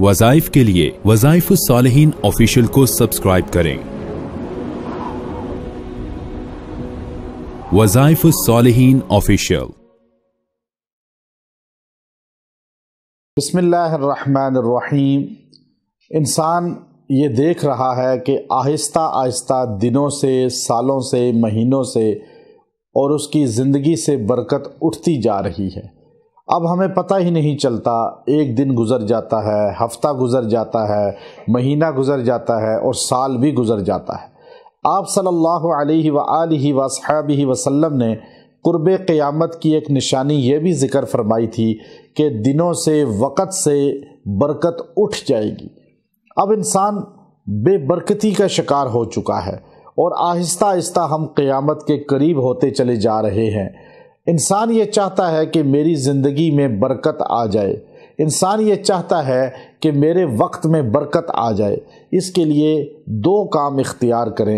वजाइफ के लिए वजाइफ सालहीन ऑफिशियल को सब्सक्राइब करें वजाइफ सालहीन ऑफिशियल बसमीम इंसान ये देख रहा है कि आहिस्ता आहिस्ता दिनों से सालों से महीनों से और उसकी ज़िंदगी से बरकत उठती जा रही है अब हमें पता ही नहीं चलता एक दिन गुजर जाता है हफ्ता गुजर जाता है महीना गुजर जाता है और साल भी गुजर जाता है आप सल्लल्लाहु अलैहि सल्ला वसाबी वसल्लम ने कुर्ब क़यामत की एक निशानी ये भी ज़िक्र फरमाई थी कि दिनों से वक़्त से बरकत उठ जाएगी अब इंसान बेबरकती का शिकार हो चुका है और आहिस्ता आहिस्ता हम क़यामत के करीब होते चले जा रहे हैं इंसान ये चाहता है कि मेरी ज़िंदगी में बरकत आ जाए इंसान ये चाहता है कि मेरे वक्त में बरकत आ जाए इसके लिए दो काम इख्तियार करें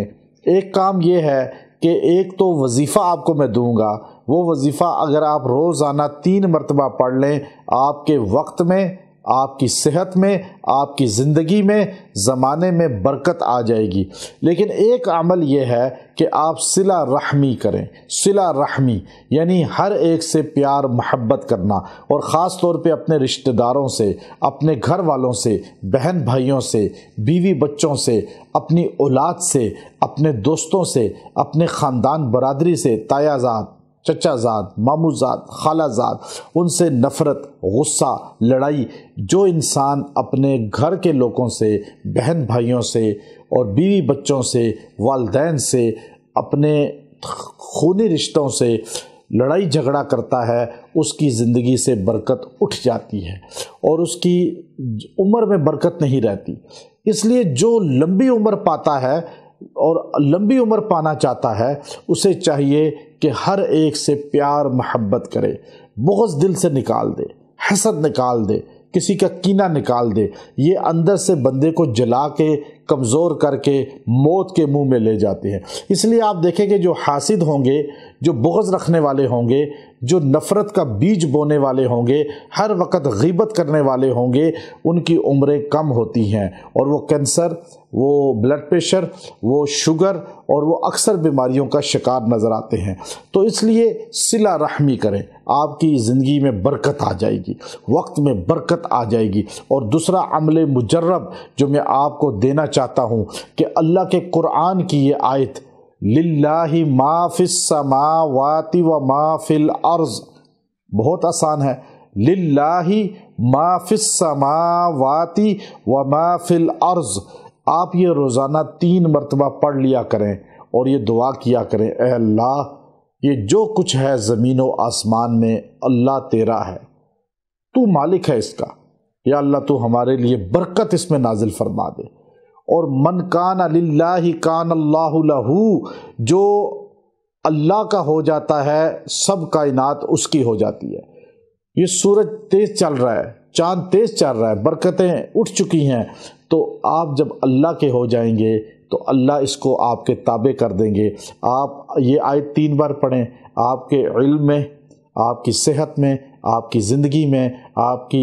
एक काम ये है कि एक तो वजीफ़ा आपको मैं दूंगा वो वजीफ़ा अगर आप रोज़ाना तीन मरतबा पढ़ लें आपके वक्त में आपकी सेहत में आपकी ज़िंदगी में ज़माने में बरकत आ जाएगी लेकिन एक अमल यह है कि आप सिला रहमी करें सिला रहमी यानी हर एक से प्यार महब्बत करना और ख़ास तौर पे अपने रिश्तेदारों से अपने घर वालों से बहन भाइयों से बीवी बच्चों से अपनी औलाद से अपने दोस्तों से अपने ख़ानदान बरदरी से तायाजात चचाजाद मामूजाद खालाजाद उनसे नफ़रत गुस्सा लड़ाई जो इंसान अपने घर के लोगों से बहन भाइयों से और बीवी बच्चों से वालदेन से अपने खूनी रिश्तों से लड़ाई झगड़ा करता है उसकी ज़िंदगी से बरकत उठ जाती है और उसकी उम्र में बरकत नहीं रहती इसलिए जो लंबी उम्र पाता है और लंबी उम्र पाना चाहता है उसे चाहिए कि हर एक से प्यार मोहब्बत करे बहुत दिल से निकाल दे हसद निकाल दे किसी का कीना निकाल दे ये अंदर से बंदे को जला के कमज़ोर करके मौत के मुंह में ले जाते हैं इसलिए आप देखेंगे जो हासिद होंगे जो बोझ रखने वाले होंगे जो नफ़रत का बीज बोने वाले होंगे हर वक्त गीबत करने वाले होंगे उनकी उम्रें कम होती हैं और वो कैंसर वो ब्लड प्रेशर वो शुगर और वो अक्सर बीमारियों का शिकार नज़र आते हैं तो इसलिए सिला रहमी करें आपकी ज़िंदगी में बरकत आ जाएगी वक्त में बरकत आ जाएगी और दूसरा अमले मुजरब जो मैं आपको देना चाहूँ चाहता हूँ कि अल्लाह के कुरान की ये आयत लिल्लाहि माफिस समावाति व माफिल अर्ज बहुत आसान है लिल्लाहि माफिस समावाति व माफिल अर्ज आप ये रोज़ाना तीन मरतबा पढ़ लिया करें और ये दुआ किया करें अल्लाह ये जो कुछ है ज़मीन व आसमान में अल्लाह तेरा है तू मालिक है इसका या अल्लाह तू हमारे लिए बरकत इसमें नाजिल फरमा दे और मन कान ही कान अल्लाह जो अल्लाह का हो जाता है सब कायनात उसकी हो जाती है ये सूरज तेज़ चल रहा है चांद तेज़ चल रहा है बरकतें उठ चुकी हैं तो आप जब अल्लाह के हो जाएंगे तो अल्लाह इसको आपके ताबे कर देंगे आप ये आए तीन बार पढ़ें आपके इल्म में आपकी सेहत में आपकी ज़िंदगी में आपकी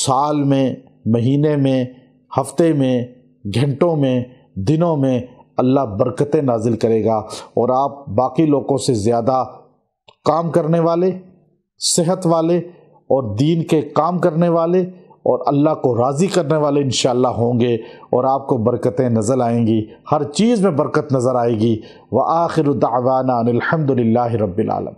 साल में महीने में हफ्ते में घंटों में दिनों में अल्लाह बरकतें नाजिल करेगा और आप बाकी लोगों से ज़्यादा काम करने वाले सेहत वाले और दीन के काम करने वाले और अल्लाह को राज़ी करने वाले इन होंगे और आपको बरकतें नज़र आएंगी हर चीज़ में बरकत नज़र आएगी व आखिर दावाना अनिलहमदिल्ला रबालम